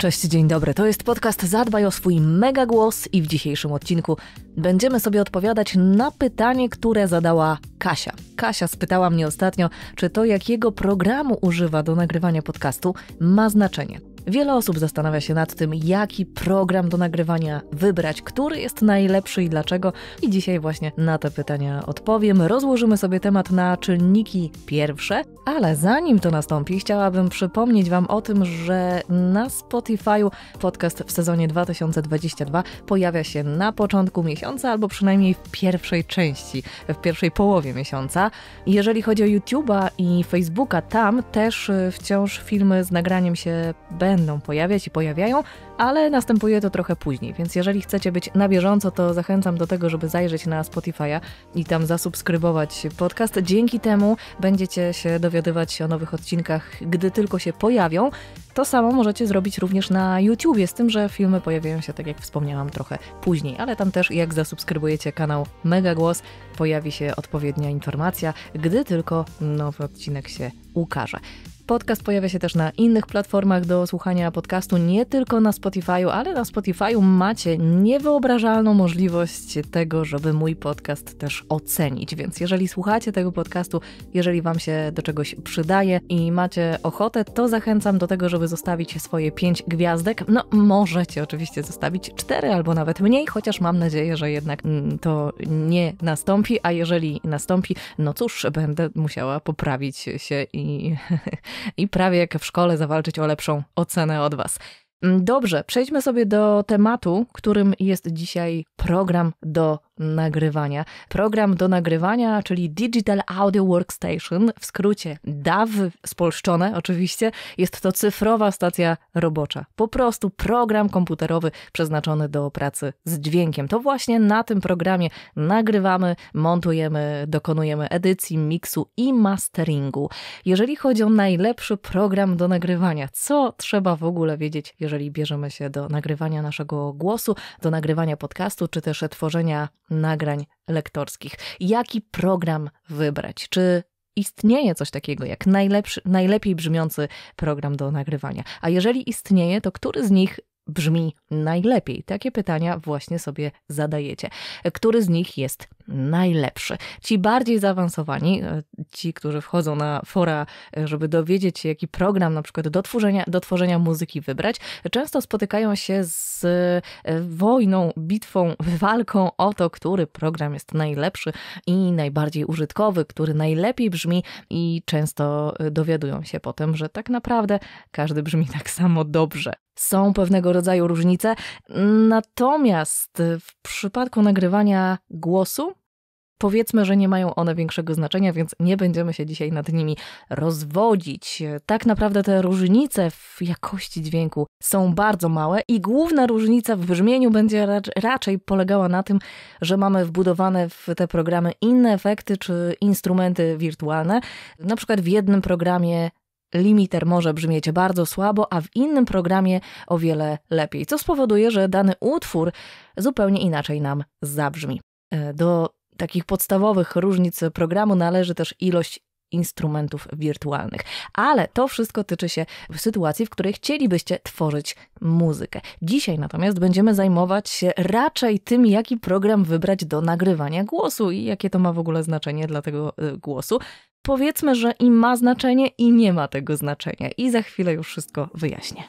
Cześć, dzień dobry. To jest podcast Zadbaj o swój mega głos i w dzisiejszym odcinku będziemy sobie odpowiadać na pytanie, które zadała Kasia. Kasia spytała mnie ostatnio, czy to jakiego programu używa do nagrywania podcastu ma znaczenie. Wiele osób zastanawia się nad tym, jaki program do nagrywania wybrać, który jest najlepszy i dlaczego. I dzisiaj właśnie na te pytania odpowiem. Rozłożymy sobie temat na czynniki pierwsze, ale zanim to nastąpi, chciałabym przypomnieć Wam o tym, że na Spotify'u podcast w sezonie 2022 pojawia się na początku miesiąca albo przynajmniej w pierwszej części, w pierwszej połowie miesiąca. Jeżeli chodzi o YouTube'a i Facebooka, tam też y, wciąż filmy z nagraniem się będą będą pojawiać i pojawiają, ale następuje to trochę później, więc jeżeli chcecie być na bieżąco, to zachęcam do tego, żeby zajrzeć na Spotify'a i tam zasubskrybować podcast. Dzięki temu będziecie się dowiadywać o nowych odcinkach, gdy tylko się pojawią. To samo możecie zrobić również na YouTubie, z tym, że filmy pojawiają się, tak jak wspomniałam, trochę później, ale tam też jak zasubskrybujecie kanał Mega Głos, pojawi się odpowiednia informacja, gdy tylko nowy odcinek się ukaże. Podcast pojawia się też na innych platformach do słuchania podcastu, nie tylko na Spotify'u, ale na Spotify'u macie niewyobrażalną możliwość tego, żeby mój podcast też ocenić. Więc jeżeli słuchacie tego podcastu, jeżeli Wam się do czegoś przydaje i macie ochotę, to zachęcam do tego, żeby zostawić swoje pięć gwiazdek. No, możecie oczywiście zostawić cztery, albo nawet mniej, chociaż mam nadzieję, że jednak mm, to nie nastąpi, a jeżeli nastąpi, no cóż, będę musiała poprawić się i i prawie jak w szkole zawalczyć o lepszą ocenę od Was. Mm, dobrze, przejdźmy sobie do tematu, którym jest dzisiaj program do nagrywania. Program do nagrywania, czyli Digital Audio Workstation, w skrócie DAW, spolszczone oczywiście, jest to cyfrowa stacja robocza. Po prostu program komputerowy przeznaczony do pracy z dźwiękiem. To właśnie na tym programie nagrywamy, montujemy, dokonujemy edycji, miksu i masteringu. Jeżeli chodzi o najlepszy program do nagrywania, co trzeba w ogóle wiedzieć, jeżeli bierzemy się do nagrywania naszego głosu, do nagrywania podcastu, czy też tworzenia nagrań lektorskich. Jaki program wybrać? Czy istnieje coś takiego jak najlepszy, najlepiej brzmiący program do nagrywania? A jeżeli istnieje, to który z nich brzmi najlepiej? Takie pytania właśnie sobie zadajecie. Który z nich jest najlepszy? Ci bardziej zaawansowani, e, ci, którzy wchodzą na fora, e, żeby dowiedzieć się, jaki program na przykład do tworzenia, do tworzenia muzyki wybrać, często spotykają się z e, wojną, bitwą, walką o to, który program jest najlepszy i najbardziej użytkowy, który najlepiej brzmi i często dowiadują się potem, że tak naprawdę każdy brzmi tak samo dobrze są pewnego rodzaju różnice. Natomiast w przypadku nagrywania głosu, powiedzmy, że nie mają one większego znaczenia, więc nie będziemy się dzisiaj nad nimi rozwodzić. Tak naprawdę te różnice w jakości dźwięku są bardzo małe i główna różnica w brzmieniu będzie raczej polegała na tym, że mamy wbudowane w te programy inne efekty czy instrumenty wirtualne. Na przykład w jednym programie limiter może brzmieć bardzo słabo, a w innym programie o wiele lepiej, co spowoduje, że dany utwór zupełnie inaczej nam zabrzmi. E, do takich podstawowych różnic programu należy też ilość instrumentów wirtualnych. Ale to wszystko tyczy się sytuacji, w której chcielibyście tworzyć muzykę. Dzisiaj natomiast będziemy zajmować się raczej tym, jaki program wybrać do nagrywania głosu i jakie to ma w ogóle znaczenie dla tego e, głosu powiedzmy, że i ma znaczenie, i nie ma tego znaczenia. I za chwilę już wszystko wyjaśnię.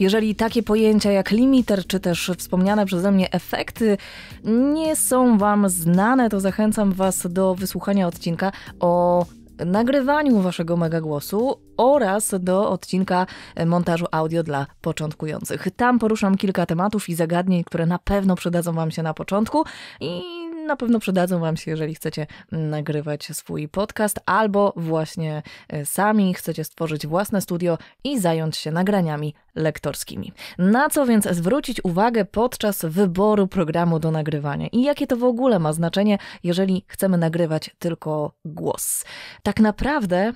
Jeżeli takie pojęcia jak limiter, czy też wspomniane przeze mnie efekty nie są Wam znane, to zachęcam Was do wysłuchania odcinka o nagrywaniu Waszego megagłosu, oraz do odcinka e, montażu audio dla początkujących. Tam poruszam kilka tematów i zagadnień, które na pewno przydadzą Wam się na początku i na pewno przydadzą Wam się, jeżeli chcecie nagrywać swój podcast albo właśnie e, sami chcecie stworzyć własne studio i zająć się nagraniami lektorskimi. Na co więc zwrócić uwagę podczas wyboru programu do nagrywania i jakie to w ogóle ma znaczenie, jeżeli chcemy nagrywać tylko głos? Tak naprawdę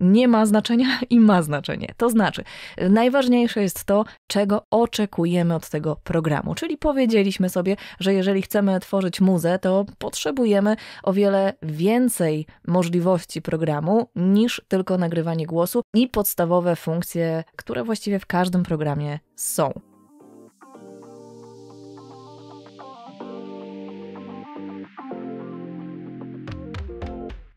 nie ma znaczenia i ma znaczenie. To znaczy, najważniejsze jest to, czego oczekujemy od tego programu. Czyli powiedzieliśmy sobie, że jeżeli chcemy tworzyć muzę, to potrzebujemy o wiele więcej możliwości programu niż tylko nagrywanie głosu i podstawowe funkcje, które właściwie w każdym programie są.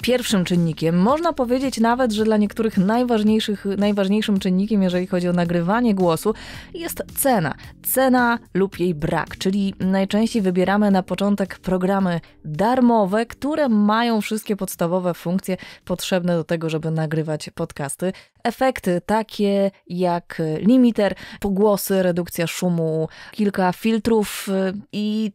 pierwszym czynnikiem. Można powiedzieć nawet, że dla niektórych najważniejszych, najważniejszym czynnikiem, jeżeli chodzi o nagrywanie głosu, jest cena. Cena lub jej brak, czyli najczęściej wybieramy na początek programy darmowe, które mają wszystkie podstawowe funkcje potrzebne do tego, żeby nagrywać podcasty. Efekty takie jak e, limiter, pogłosy, redukcja szumu, kilka filtrów e, i i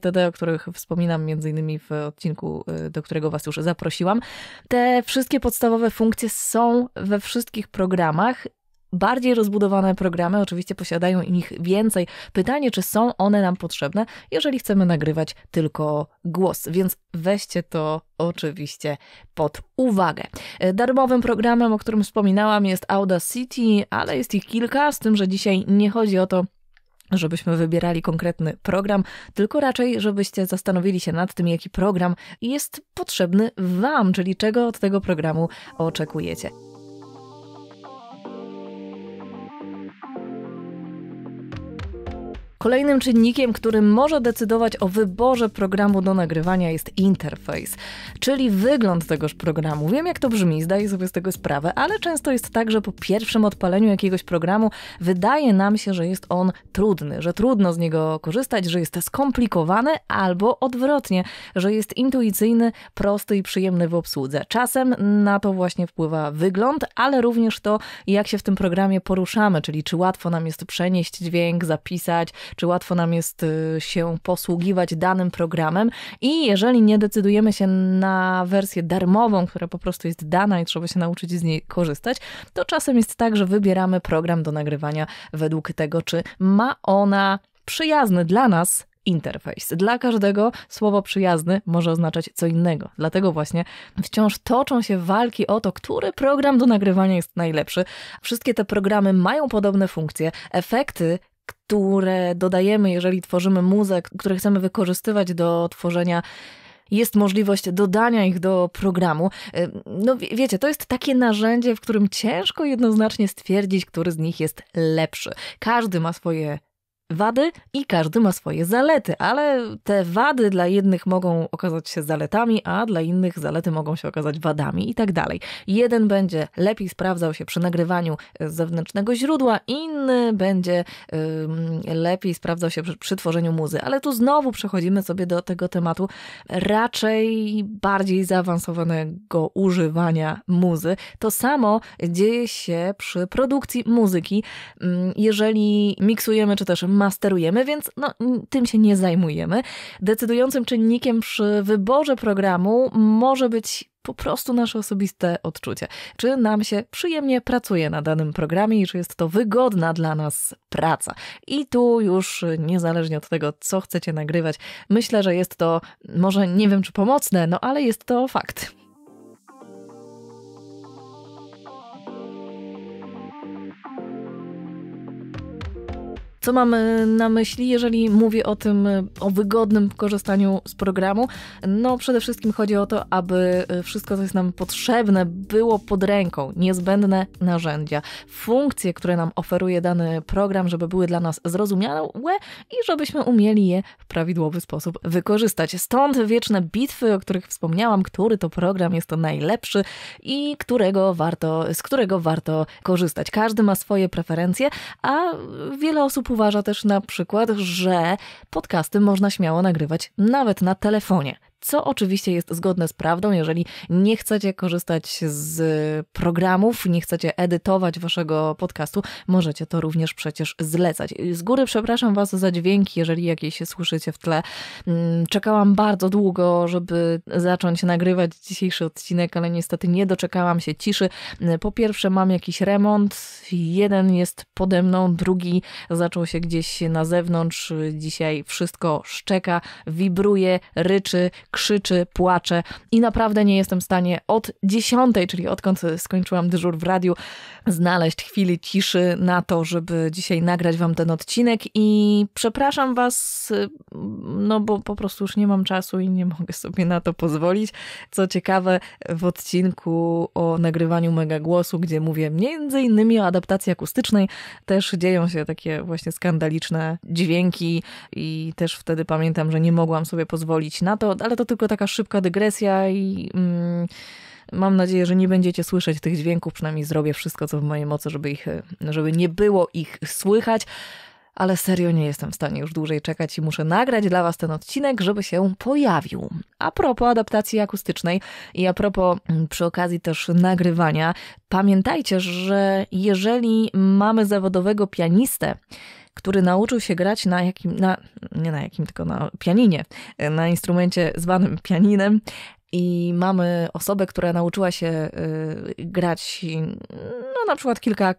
TD, o których wspominam między innymi w odcinku, e, do którego Was już zaprosiłam. Te wszystkie podstawowe funkcje są we wszystkich programach bardziej rozbudowane programy, oczywiście posiadają ich więcej. Pytanie, czy są one nam potrzebne, jeżeli chcemy nagrywać tylko głos, więc weźcie to oczywiście pod uwagę. E, darmowym programem, o którym wspominałam, jest Audacity, ale jest ich kilka, z tym, że dzisiaj nie chodzi o to, żebyśmy wybierali konkretny program, tylko raczej, żebyście zastanowili się nad tym, jaki program jest potrzebny Wam, czyli czego od tego programu oczekujecie. Kolejnym czynnikiem, który może decydować o wyborze programu do nagrywania jest interfejs, czyli wygląd tegoż programu. Wiem jak to brzmi, zdaję sobie z tego sprawę, ale często jest tak, że po pierwszym odpaleniu jakiegoś programu wydaje nam się, że jest on trudny, że trudno z niego korzystać, że jest skomplikowany albo odwrotnie, że jest intuicyjny, prosty i przyjemny w obsłudze. Czasem na to właśnie wpływa wygląd, ale również to, jak się w tym programie poruszamy, czyli czy łatwo nam jest przenieść dźwięk, zapisać, czy łatwo nam jest y, się posługiwać danym programem. I jeżeli nie decydujemy się na wersję darmową, która po prostu jest dana i trzeba się nauczyć z niej korzystać, to czasem jest tak, że wybieramy program do nagrywania według tego, czy ma ona przyjazny dla nas interfejs. Dla każdego słowo przyjazny może oznaczać co innego. Dlatego właśnie wciąż toczą się walki o to, który program do nagrywania jest najlepszy. Wszystkie te programy mają podobne funkcje. Efekty które dodajemy, jeżeli tworzymy muzek, które chcemy wykorzystywać do tworzenia jest możliwość dodania ich do programu. Y, no wiecie, to jest takie narzędzie, w którym ciężko jednoznacznie stwierdzić, który z nich jest lepszy. Każdy ma swoje wady i każdy ma swoje zalety, ale te wady dla jednych mogą okazać się zaletami, a dla innych zalety mogą się okazać wadami i tak dalej. Jeden będzie lepiej sprawdzał się przy nagrywaniu z zewnętrznego źródła, inny będzie yy, lepiej sprawdzał się przy, przy tworzeniu muzy, ale tu znowu przechodzimy sobie do tego tematu raczej bardziej zaawansowanego używania muzy. To samo dzieje się przy produkcji muzyki. Jeżeli miksujemy czy też masterujemy, więc no, tym się nie zajmujemy. Decydującym czynnikiem przy wyborze programu może być po prostu nasze osobiste odczucie. Czy nam się przyjemnie pracuje na danym programie i czy jest to wygodna dla nas praca. I tu już niezależnie od tego, co chcecie nagrywać, myślę, że jest to może nie wiem czy pomocne, no ale jest to fakt. Co mam y, na myśli, jeżeli mówię o tym, y, o wygodnym korzystaniu z programu? No, przede wszystkim chodzi o to, aby y, wszystko, co jest nam potrzebne, było pod ręką, niezbędne narzędzia, funkcje, które nam oferuje dany program, żeby były dla nas zrozumiałe i żebyśmy umieli je w prawidłowy sposób wykorzystać. Stąd wieczne bitwy, o których wspomniałam, który to program jest to najlepszy i którego warto, z którego warto korzystać. Każdy ma swoje preferencje, a wiele osób uważa też na przykład, że podcasty można śmiało nagrywać nawet na telefonie co oczywiście jest zgodne z prawdą. Jeżeli nie chcecie korzystać z programów, nie chcecie edytować waszego podcastu, możecie to również przecież zlecać. Z góry przepraszam was za dźwięki, jeżeli jakieś się słyszycie w tle. Mm, czekałam bardzo długo, żeby zacząć nagrywać dzisiejszy odcinek, ale niestety nie doczekałam się ciszy. Po pierwsze mam jakiś remont, jeden jest pode mną, drugi zaczął się gdzieś na zewnątrz. Dzisiaj wszystko szczeka, wibruje, ryczy, krzyczy, płacze i naprawdę nie jestem w stanie od dziesiątej, czyli odkąd skończyłam dyżur w radiu, znaleźć chwili ciszy na to, żeby dzisiaj nagrać wam ten odcinek i przepraszam was, no bo po prostu już nie mam czasu i nie mogę sobie na to pozwolić. Co ciekawe, w odcinku o nagrywaniu mega głosu, gdzie mówię między innymi o adaptacji akustycznej, też dzieją się takie właśnie skandaliczne dźwięki i też wtedy pamiętam, że nie mogłam sobie pozwolić na to, ale to tylko taka szybka dygresja i mm, mam nadzieję, że nie będziecie słyszeć tych dźwięków, przynajmniej zrobię wszystko, co w mojej mocy, żeby, ich, żeby nie było ich słychać. Ale serio nie jestem w stanie już dłużej czekać i muszę nagrać dla Was ten odcinek, żeby się pojawił. A propos adaptacji akustycznej i a propos mm, przy okazji też nagrywania, pamiętajcie, że jeżeli mamy zawodowego pianistę, który nauczył się grać na jakim, na, nie na jakim, tylko na pianinie, na instrumencie zwanym pianinem. I mamy osobę, która nauczyła się y, grać no, na przykład kilka,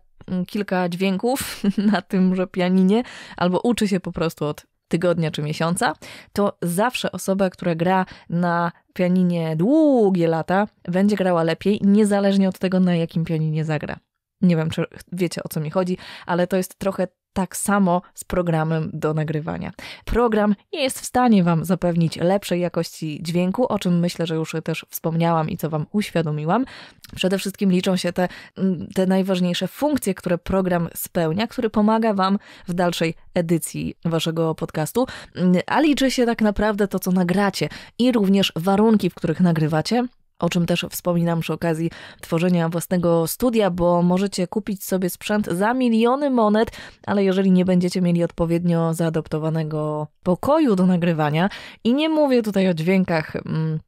kilka dźwięków na tymże pianinie, albo uczy się po prostu od tygodnia czy miesiąca, to zawsze osoba, która gra na pianinie długie lata, będzie grała lepiej, niezależnie od tego, na jakim pianinie zagra. Nie wiem, czy wiecie o co mi chodzi, ale to jest trochę tak samo z programem do nagrywania. Program nie jest w stanie Wam zapewnić lepszej jakości dźwięku, o czym myślę, że już też wspomniałam i co Wam uświadomiłam. Przede wszystkim liczą się te, mm, te najważniejsze funkcje, które program spełnia, który pomaga Wam w dalszej edycji Waszego podcastu, mm, a liczy się tak naprawdę to, co nagracie i również warunki, w których nagrywacie o czym też wspominam przy okazji tworzenia własnego studia, bo możecie kupić sobie sprzęt za miliony monet, ale jeżeli nie będziecie mieli odpowiednio zaadoptowanego pokoju do nagrywania, i nie mówię tutaj o dźwiękach. Mm,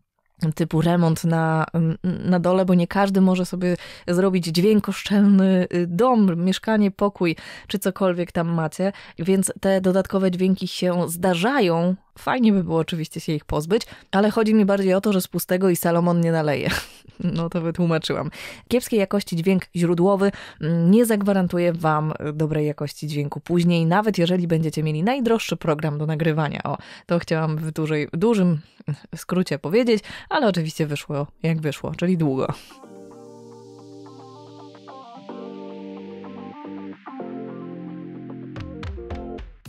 typu remont na, na dole, bo nie każdy może sobie zrobić dźwiękoszczelny y, dom, mieszkanie, pokój, czy cokolwiek tam macie, więc te dodatkowe dźwięki się zdarzają. Fajnie by było oczywiście się ich pozbyć, ale chodzi mi bardziej o to, że z pustego i Salomon nie naleje. No to wytłumaczyłam. Kiepskiej jakości dźwięk źródłowy mm, nie zagwarantuje Wam dobrej jakości dźwięku później, nawet jeżeli będziecie mieli najdroższy program do nagrywania. O, to chciałam w dużej, dużym skrócie powiedzieć, ale oczywiście wyszło jak wyszło, czyli długo.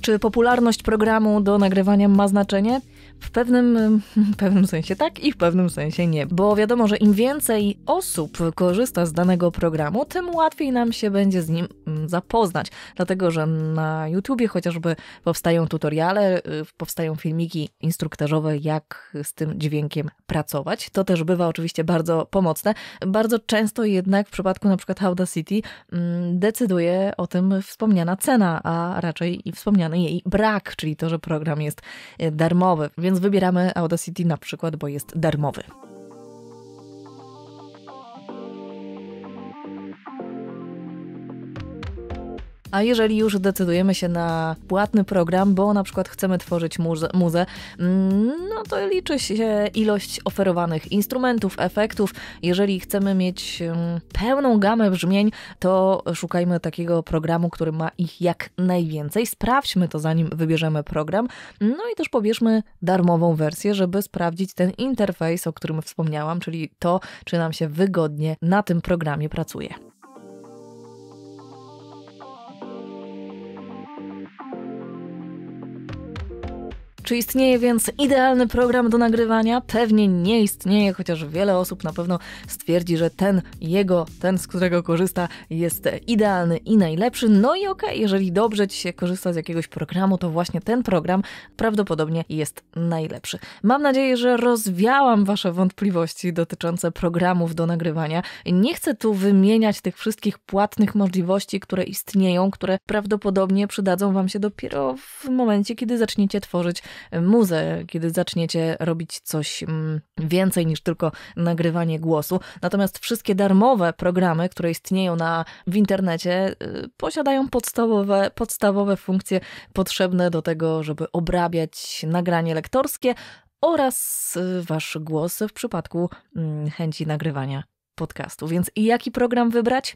Czy popularność programu do nagrywania ma znaczenie? W pewnym, w pewnym sensie tak i w pewnym sensie nie, bo wiadomo, że im więcej osób korzysta z danego programu, tym łatwiej nam się będzie z nim mm, zapoznać, dlatego że na YouTubie chociażby powstają tutoriale, y, powstają filmiki instruktażowe, jak z tym dźwiękiem pracować. To też bywa oczywiście bardzo pomocne. Bardzo często jednak w przypadku na przykład Audacity mm, decyduje o tym wspomniana cena, a raczej wspomniany jej brak, czyli to, że program jest y, darmowy. Więc wybieramy Audacity na przykład, bo jest darmowy. A jeżeli już decydujemy się na płatny program, bo na przykład chcemy tworzyć muze, muze mm, no to liczy się ilość oferowanych instrumentów, efektów. Jeżeli chcemy mieć pełną gamę brzmień, to szukajmy takiego programu, który ma ich jak najwięcej. Sprawdźmy to, zanim wybierzemy program. No i też pobierzmy darmową wersję, żeby sprawdzić ten interfejs, o którym wspomniałam, czyli to, czy nam się wygodnie na tym programie pracuje. Czy istnieje więc idealny program do nagrywania? Pewnie nie istnieje, chociaż wiele osób na pewno stwierdzi, że ten jego, ten z którego korzysta, jest idealny i najlepszy. No i okej, okay, jeżeli dobrze ci się korzysta z jakiegoś programu, to właśnie ten program prawdopodobnie jest najlepszy. Mam nadzieję, że rozwiałam wasze wątpliwości dotyczące programów do nagrywania. Nie chcę tu wymieniać tych wszystkich płatnych możliwości, które istnieją, które prawdopodobnie przydadzą wam się dopiero w momencie, kiedy zaczniecie tworzyć muzę, kiedy zaczniecie robić coś mm, więcej niż tylko nagrywanie głosu. Natomiast wszystkie darmowe programy, które istnieją na, w internecie, y, posiadają podstawowe, podstawowe funkcje potrzebne do tego, żeby obrabiać nagranie lektorskie oraz y, wasz głos w przypadku mm, chęci nagrywania podcastu. Więc jaki program wybrać?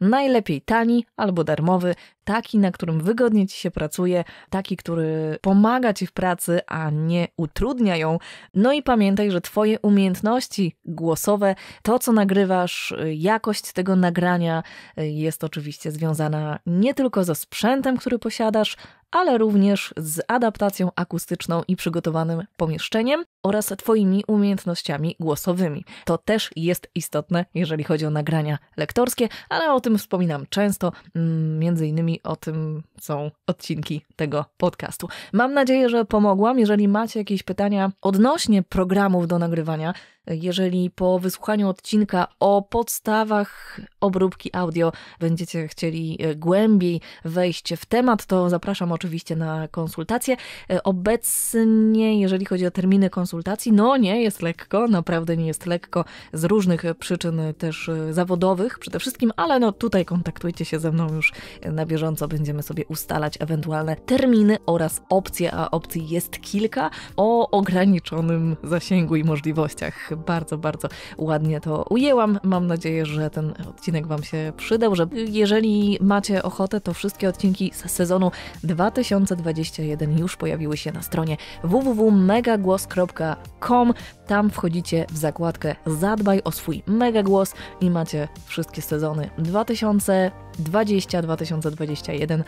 Najlepiej tani albo darmowy, taki, na którym wygodnie ci się pracuje, taki, który pomaga ci w pracy, a nie utrudnia ją. No i pamiętaj, że twoje umiejętności głosowe, to co nagrywasz, jakość tego nagrania jest oczywiście związana nie tylko ze sprzętem, który posiadasz, ale również z adaptacją akustyczną i przygotowanym pomieszczeniem oraz Twoimi umiejętnościami głosowymi. To też jest istotne, jeżeli chodzi o nagrania lektorskie, ale o tym wspominam często, mm, między innymi o tym są odcinki tego podcastu. Mam nadzieję, że pomogłam. Jeżeli macie jakieś pytania odnośnie programów do nagrywania, jeżeli po wysłuchaniu odcinka o podstawach obróbki audio będziecie chcieli e, głębiej wejść w temat, to zapraszam oczywiście na konsultacje. E, obecnie, jeżeli chodzi o terminy konsultacji, no nie jest lekko, naprawdę nie jest lekko z różnych przyczyn też e, zawodowych przede wszystkim, ale no tutaj kontaktujcie się ze mną już na bieżąco, będziemy sobie ustalać ewentualne terminy oraz opcje, a opcji jest kilka o ograniczonym zasięgu i możliwościach bardzo, bardzo ładnie to ujęłam. Mam nadzieję, że ten odcinek Wam się przydał, że jeżeli macie ochotę, to wszystkie odcinki z sezonu 2021 już pojawiły się na stronie www.megagłos.com. Tam wchodzicie w zakładkę Zadbaj o swój megagłos i macie wszystkie sezony 2020, 2021 y,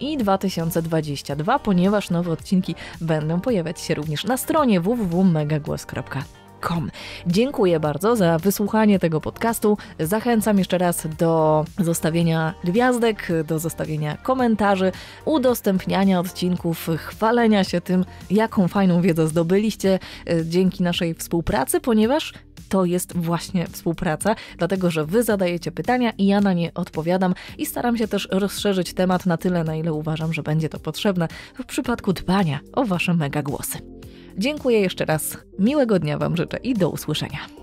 i 2022, ponieważ nowe odcinki będą pojawiać się również na stronie www.megagłos.com. Dziękuję bardzo za wysłuchanie tego podcastu. Zachęcam jeszcze raz do zostawienia gwiazdek, do zostawienia komentarzy, udostępniania odcinków, chwalenia się tym, jaką fajną wiedzę zdobyliście e, dzięki naszej współpracy, ponieważ to jest właśnie współpraca, dlatego że wy zadajecie pytania i ja na nie odpowiadam i staram się też rozszerzyć temat na tyle, na ile uważam, że będzie to potrzebne w przypadku dbania o wasze mega głosy. Dziękuję jeszcze raz. Miłego dnia Wam życzę i do usłyszenia.